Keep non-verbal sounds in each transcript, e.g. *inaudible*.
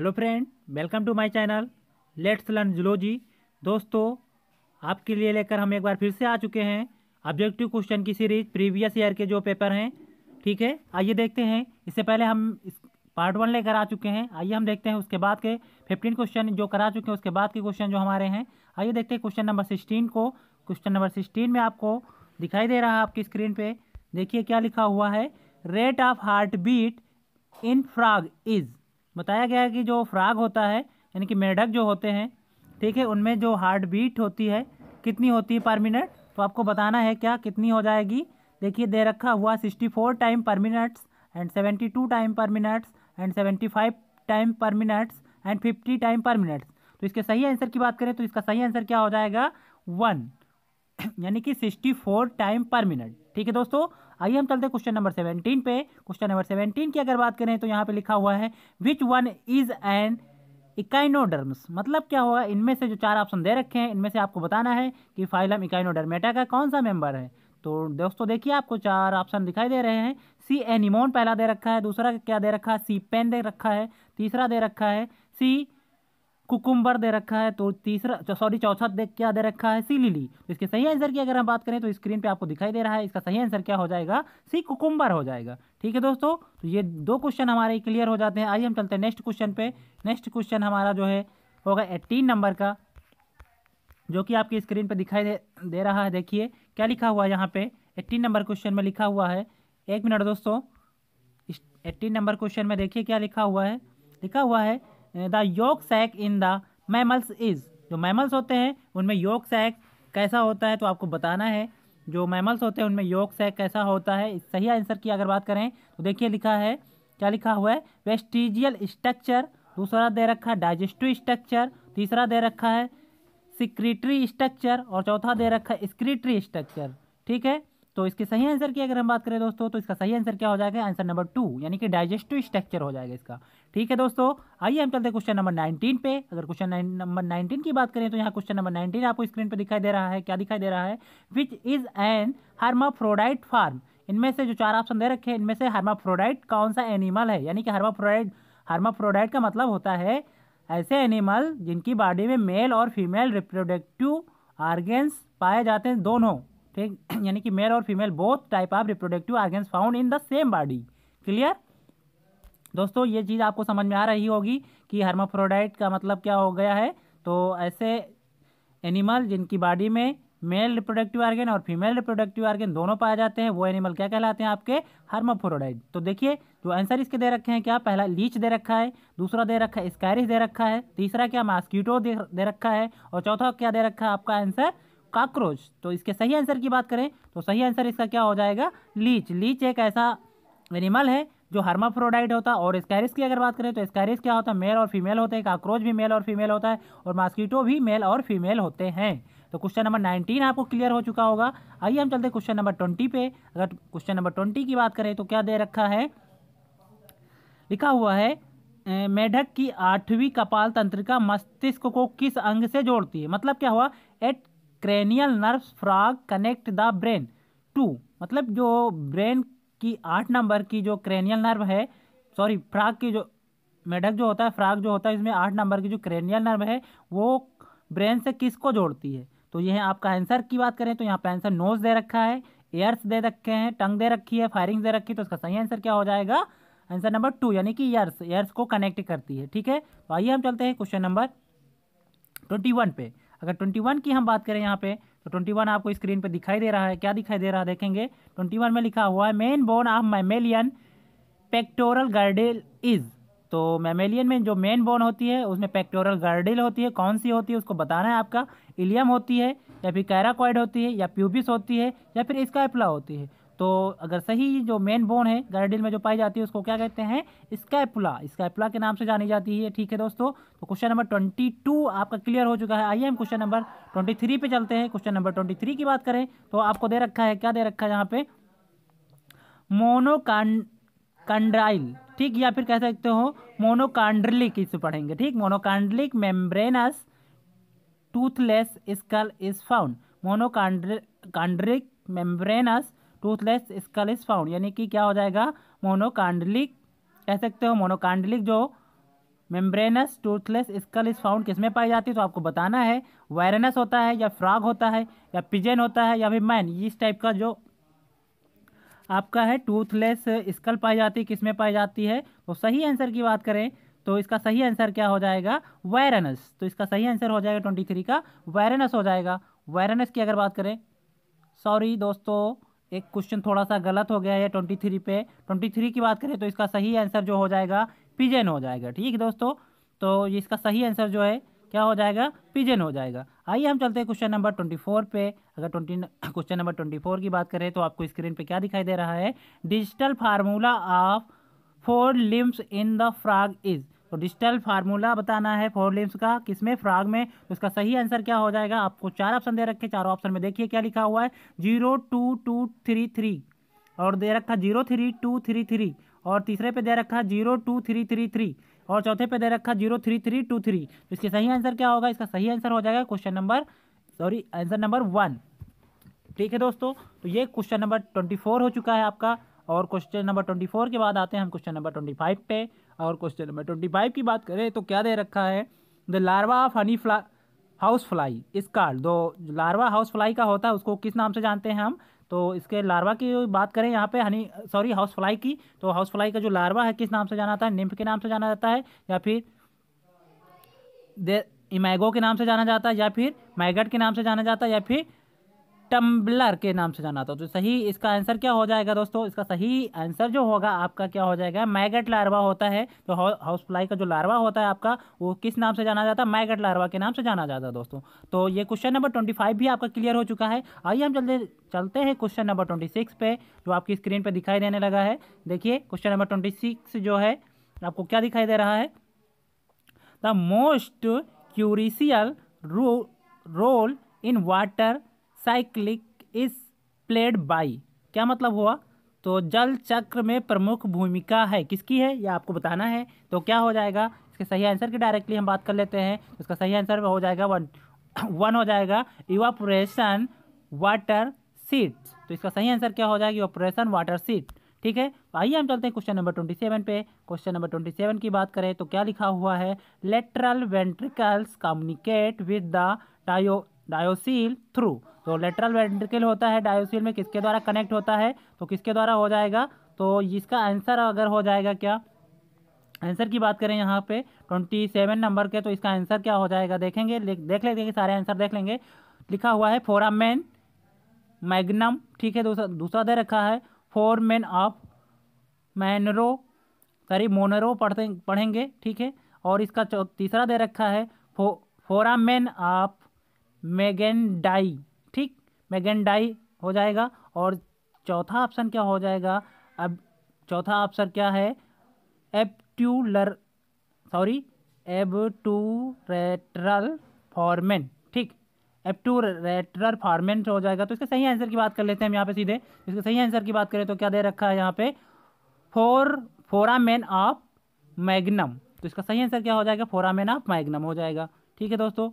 hello friend welcome to my channel let's learn zoology दोस्तों आपके लिए लेकर हम एक बार फिर से आ चुके हैं ऑब्जेक्टिव क्वेश्चन की सीरीज प्रीवियस ईयर के जो पेपर हैं ठीक है आइए देखते हैं इससे पहले हम इस पार्ट वन लेकर आ चुके हैं आइए हम देखते हैं उसके बाद के फिफ्टीन क्वेश्चन जो करा चुके हैं उसके बाद के क्वेश्चन जो हमारे हैं आइए देखते हैं क्वेश्चन नंबर सिक्सटीन को क्वेश्चन नंबर सिक्सटीन में आपको दिखाई दे रहा है आपकी स्क्रीन पर देखिए क्या लिखा हुआ है rate of heartbeat in frog is बताया गया है कि जो फ्राग होता है यानी कि मेढक जो होते हैं ठीक है उनमें जो हार्ट बीट होती है कितनी होती है पर मिनट तो आपको बताना है क्या कितनी हो जाएगी देखिए दे रखा हुआ sixty four time per minutes and seventy two time per minutes and seventy five time per minutes and fifty time per minutes तो इसके सही आंसर की बात करें तो इसका सही आंसर क्या हो जाएगा वन *coughs* यानी कि sixty four time per minute ठीक है दोस्तों आइए हम चलते हैं क्वेश्चन नंबर सेवनटीन पे क्वेश्चन नंबर सेवनटीन की अगर बात करें तो यहाँ पे लिखा हुआ है which one is an echinoderms मतलब क्या होगा इनमें से जो चार ऑप्शन दे रखे हैं इनमें से आपको बताना है कि फाइलम इकाइनोडर्मेटा का कौन सा मेंबर है तो दोस्तों देखिए आपको चार ऑप्शन दिखाई दे रहे हैं सी एनिमोन पहला दे रखा है दूसरा क्या दे रखा है सी पेन दे रखा है तीसरा दे रखा है सी कुकुम्बर दे रखा है तो तीसरा सॉरी चौथा दे क्या दे रखा है सी लिली तो इसके सही आंसर की अगर हम बात करें तो स्क्रीन पे आपको दिखाई दे रहा है इसका सही आंसर क्या हो जाएगा सी कुकुम्बर हो जाएगा ठीक है दोस्तों तो ये दो क्वेश्चन हमारे क्लियर हो जाते हैं आइए हम चलते हैं नेक्स्ट क्वेश्चन पे नेक्स्ट क्वेश्चन हमारा जो है होगा एट्टीन नंबर का जो कि आपकी स्क्रीन पर दिखाई दे, दे रहा है देखिए क्या लिखा हुआ है यहाँ पे एट्टीन नंबर क्वेश्चन में लिखा हुआ है एक मिनट दोस्तों एट्टीन नंबर क्वेश्चन में देखिए क्या लिखा हुआ है लिखा हुआ है the yolk sac in the mammals is जो मैमल्स होते हैं उनमें योग सैक कैसा होता है तो आपको बताना है जो मैमल्स होते हैं उनमें योग सैक कैसा होता है सही आंसर की अगर बात करें तो देखिए लिखा है क्या लिखा हुआ है वेस्टिजियल स्ट्रक्चर दूसरा दे रखा है डाइजेस्टिव स्ट्रक्चर तीसरा दे रखा है सिक्रिटरी स्ट्रक्चर और चौथा दे रखा है स्क्रीटरी स्ट्रक्चर ठीक है तो इसके सही आंसर की अगर हम बात करें दोस्तों तो इसका सही आंसर क्या हो जाएगा आंसर नंबर टू यानी कि डाइजेस्टिव स्ट्रक्चर हो जाएगा इसका ठीक है दोस्तों आइए हम चलते हैं क्वेश्चन नंबर नाइनटीन पे अगर क्वेश्चन नंबर नाइनटीन की बात करें तो यहाँ क्वेश्चन नंबर नाइनटीन आपको स्क्रीन पर दिखाई दे रहा है क्या दिखाई दे रहा है which is an hermaphrodite form इनमें से जो चार ऑप्शन दे रखे हैं इनमें से हार्माफ्रोडाइट कौन सा एनिमल है यानी कि हार्माफ्रोडाइट हार्माफ्रोडाइट का मतलब होता है ऐसे एनिमल जिनकी बॉडी में मेल और फीमेल रिप्रोडक्टिव आर्गेंस पाए जाते हैं दोनों ठीक यानी कि मेल और female both type of reproductive organs found in the same body clear दोस्तों ये चीज़ आपको समझ में आ रही होगी कि हर्माफ्रोडाइट का मतलब क्या हो गया है तो ऐसे एनिमल जिनकी बॉडी में मेल रिप्रोडक्टिव आर्गन और फीमेल रिप्रोडक्टिव आर्गन दोनों पाए जाते हैं वो एनिमल क्या कहलाते हैं आपके हर्माफ्रोडाइट तो देखिए जो आंसर इसके दे रखे हैं क्या पहला लीच दे रखा है दूसरा दे रखा है स्कैरिस दे रखा है तीसरा क्या मास्कीटो दे, दे रखा है और चौथा क्या दे रखा है आपका आंसर काक्रोच तो इसके सही आंसर की बात करें तो सही आंसर इसका क्या हो जाएगा लीच लीच एक ऐसा एनिमल है जो हर्माफ्रोडाइट होता है और स्कैरिस की अगर बात करें तो स्कैरिस क्या होता है मेल और फीमेल होते हैं काक्रोच भी मेल और फीमेल होता है और मॉस्किटो भी मेल और फीमेल होते हैं तो क्वेश्चन नंबर नाइनटीन आपको क्लियर हो चुका होगा आइए हम चलते क्वेश्चन नंबर ट्वेंटी पे अगर क्वेश्चन नंबर ट्वेंटी की बात करें तो क्या दे रखा है लिखा हुआ है मेढक की आठवीं कपाल तंत्रिका मस्तिष्क को किस अंग से जोड़ती है मतलब क्या हुआ eight cranial nerve frog connect the brain to मतलब जो ब्रेन कि आठ नंबर की जो क्रेनियल नर्व है सॉरी फ्राक की जो मेढक जो होता है फ्राक जो होता है इसमें आठ नंबर की जो क्रेनियल नर्व है वो ब्रेन से किसको जोड़ती है तो यह है आपका आंसर की बात करें तो यहाँ पर आंसर नोज दे रखा है ईयर्स दे रखे हैं टंग दे रखी है फायरिंग दे रखी है तो इसका सही आंसर क्या हो जाएगा आंसर नंबर टू यानी कि ईयर्स ईयर्स को कनेक्ट करती है ठीक है तो आइए हम चलते हैं क्वेश्चन नंबर ट्वेंटी वन पे अगर ट्वेंटी वन की हम बात करें यहाँ पे तो 21 आपको स्क्रीन पे दिखाई दे रहा है क्या दिखाई दे रहा है देखेंगे 21 में लिखा हुआ है main bone of mammalian pectoral girdle is तो मैमेलियन में जो मेन बोन होती है उसमें पेक्टोरल गर्डिल होती है कौन सी होती है उसको बताना है आपका इलियम होती है या फिर कैराकॉइड होती है या प्यूबिस होती है या फिर इसका एप्ला होती है तो अगर सही जो मेन बोन है गार्डिल में जो पाई जाती है उसको क्या कहते हैं स्कैपुला स्कैपुला के नाम से जानी जाती है ठीक है दोस्तों तो क्वेश्चन नंबर ट्वेंटी टू आपका क्लियर हो चुका है आइए हम क्वेश्चन नंबर ट्वेंटी थ्री पे चलते हैं क्वेश्चन नंबर ट्वेंटी थ्री की बात करें तो आपको दे रखा है क्या दे रखा है यहाँ पे मोनोकांड्राइल ठीक या फिर कह सकते हो मोनोकांड्रिलिक इसे पढ़ेंगे ठीक monocondylic membranous toothless skull is found monocondylic membranous toothless skull is found यानी कि क्या हो जाएगा मोनोकांडलिक कह सकते हो मोनोकांडलिक जो membranous toothless skull is found किस में पाई जाती है तो आपको बताना है वायरनस होता है या फ्रॉग होता है या पिजन होता है या फिर मैन इस टाइप का जो आपका है टूथलेस स्कल पाई जाती है किस में पाई जाती है तो सही आंसर की बात करें तो इसका सही आंसर क्या हो जाएगा वायरनस तो इसका सही आंसर हो जाएगा ट्वेंटी थ्री का वायरनस हो जाएगा वायरनस की अगर बात करें सॉरी दोस्तों एक क्वेश्चन थोड़ा सा गलत हो गया है ट्वेंटी थ्री पे ट्वेंटी थ्री की बात करें तो इसका सही आंसर जो हो जाएगा पिजन हो जाएगा ठीक है दोस्तों तो इसका सही आंसर जो है क्या हो जाएगा पिजन हो जाएगा आइए हम चलते हैं क्वेश्चन नंबर ट्वेंटी फोर पे अगर twenty *clears throat* question number twenty four की बात करें तो आपको स्क्रीन पे क्या दिखाई दे रहा है digital formula of four limbs in the frog is तो डिजिटल फार्मूला बताना है फोर लिम्स का किसमें फ्राग में तो इसका सही आंसर क्या हो जाएगा आपको चार ऑप्शन दे रखे चारों ऑप्शन में देखिए क्या लिखा हुआ है zero two two three three और दे रखा zero three two three three और तीसरे पे दे रखा zero two three three three और चौथे पे दे रखा zero three three two three तो इसके सही आंसर क्या होगा इसका सही आंसर हो जाएगा question number sorry answer number one ठीक है दोस्तों तो ये क्वेश्चन नंबर ट्वेंटी फोर हो चुका है आपका और क्वेश्चन नंबर ट्वेंटी फोर के बाद आते हैं हम क्वेश्चन नंबर ट्वेंटी फाइव पे और क्वेश्चन नंबर ट्वेंटी फाइव की बात करें तो क्या दे रखा है द लार्वा ऑफ हनी फ्ला हाउस फ्लाई इस कार्ड दो लार्वा हाउस फ्लाई का होता है उसको किस नाम से जानते हैं हम तो इसके लार्वा की बात करें यहाँ पे हनी सॉरी हाउस फ्लाई की तो हाउस फ्लाई का जो लार्वा है किस नाम से जाना जाता है निम्फ के नाम से जाना जाता है या फिर दे इमैगो के नाम से जाना जाता है या फिर मैगट के नाम से जाना जाता है या फिर टम्बलर के नाम से जाना था तो सही इसका आंसर क्या हो जाएगा दोस्तों इसका सही आंसर जो होगा आपका क्या हो जाएगा मैगट लार्वा होता है तो हाउस फ्लाई का जो लार्वा होता है आपका वो किस नाम से जाना जाता है मैगट लार्वा के नाम से जाना जाता है दोस्तों तो ये क्वेश्चन नंबर ट्वेंटी फाइव भी आपका क्लियर हो चुका है आइए हम जल्दी चलते हैं क्वेश्चन नंबर ट्वेंटी सिक्स पे जो आपकी स्क्रीन पर दिखाई देने लगा है देखिए क्वेश्चन नंबर ट्वेंटी सिक्स जो है आपको क्या दिखाई दे रहा है द मोस्ट क्यूरिशियल रो role in water cyclic is played by क्या मतलब हुआ तो जल चक्र में प्रमुख भूमिका है किसकी है यह आपको बताना है तो क्या हो जाएगा इसके सही आंसर की डायरेक्टली हम बात कर लेते हैं तो इसका सही आंसर हो जाएगा वन *coughs* वन हो जाएगा इवापोरेशन वाटर सीट तो इसका सही आंसर क्या हो जाएगा इवापोरेशन वाटर सीट ठीक है तो आइए हम चलते हैं क्वेश्चन नंबर ट्वेंटी सेवन पे क्वेश्चन नंबर ट्वेंटी सेवन की बात करें तो क्या लिखा हुआ है lateral ventricles communicate with the डायो डायोसील थ्रू तो लेटरल वेंट्रिकल होता है डायोसील में किसके द्वारा कनेक्ट होता है तो किसके द्वारा हो जाएगा तो इसका आंसर अगर हो जाएगा क्या आंसर की बात करें यहाँ पे ट्वेंटी सेवन नंबर के तो इसका आंसर क्या हो जाएगा देखेंगे देख लेंगे सारे आंसर देख लेंगे लिखा हुआ है फोरामेन मैग्नम ठीक है दूसरा दूसरा दे रखा है foramen of Monro sorry Monro पढ़ते पढ़ेंगे ठीक है और इसका तीसरा दे रखा है फो फोरामेन ऑफ मैगेंडाई ठीक मैगेंडाई हो जाएगा और चौथा ऑप्शन क्या हो जाएगा अब चौथा ऑप्शन क्या है एप्ट्यूलर सॉरी एबटूरेट्रल फॉर्मेन ठीक एप्टूरेट्रल फॉर्मेंट हो जाएगा तो इसके सही आंसर की बात कर लेते हैं हम यहाँ पे सीधे इसके सही आंसर की बात करें तो क्या दे रखा है यहाँ पे फोर फोरामेन ऑफ मैग्नम तो इसका सही आंसर क्या हो जाएगा फोरामेन ऑफ मैग्नम हो जाएगा ठीक है दोस्तों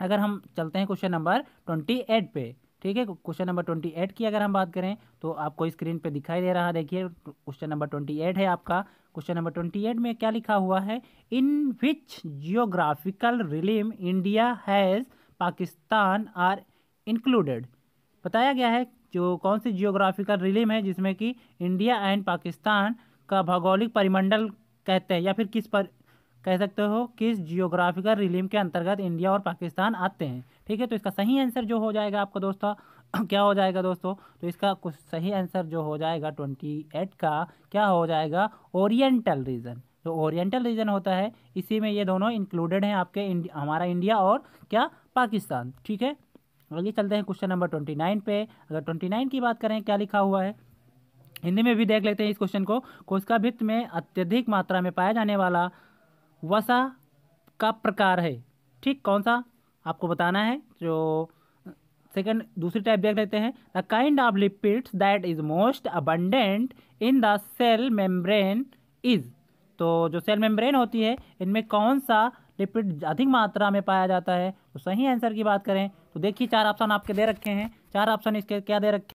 अगर हम चलते हैं क्वेश्चन नंबर ट्वेंटी एट पे ठीक है क्वेश्चन नंबर ट्वेंटी एट की अगर हम बात करें तो आपको स्क्रीन पे दिखाई दे रहा देखिए क्वेश्चन नंबर ट्वेंटी एट है आपका क्वेश्चन नंबर ट्वेंटी एट में क्या लिखा हुआ है in which geographical realm India has Pakistan are included बताया गया है जो कौन सी जियोग्राफिकल रिलीम है जिसमें कि इंडिया एंड पाकिस्तान का भौगोलिक परिमंडल कहते हैं या फिर किस पर कह सकते हो किस जियोग्राफिकल रिलीम के अंतर्गत इंडिया और पाकिस्तान आते हैं ठीक है तो इसका सही आंसर जो हो जाएगा आपका दोस्तों *clears throat* क्या हो जाएगा दोस्तों तो इसका कुछ सही आंसर जो हो जाएगा ट्वेंटी एट का क्या हो जाएगा ओरिएंटल रीजन जो ओरिएंटल रीजन होता है इसी में ये दोनों इंक्लूडेड हैं आपके इंडि, हमारा इंडिया और क्या पाकिस्तान ठीक है आगे चलते हैं क्वेश्चन नंबर ट्वेंटी नाइन पे अगर ट्वेंटी नाइन की बात करें क्या लिखा हुआ है हिंदी में भी देख लेते हैं इस क्वेश्चन को कोशिका भित्त में अत्यधिक मात्रा में पाया जाने वाला वसा का प्रकार है ठीक कौन सा आपको बताना है जो सेकंड दूसरी टाइप देख लेते हैं the kind of lipids that is most abundant in the cell membrane is तो जो सेल मेम्ब्रेन होती है इनमें कौन सा लिपिड अधिक मात्रा में पाया जाता है तो सही आंसर की बात करें तो देखिए चार ऑप्शन आपके दे रखे हैं चार ऑप्शन इसके क्या दे रखे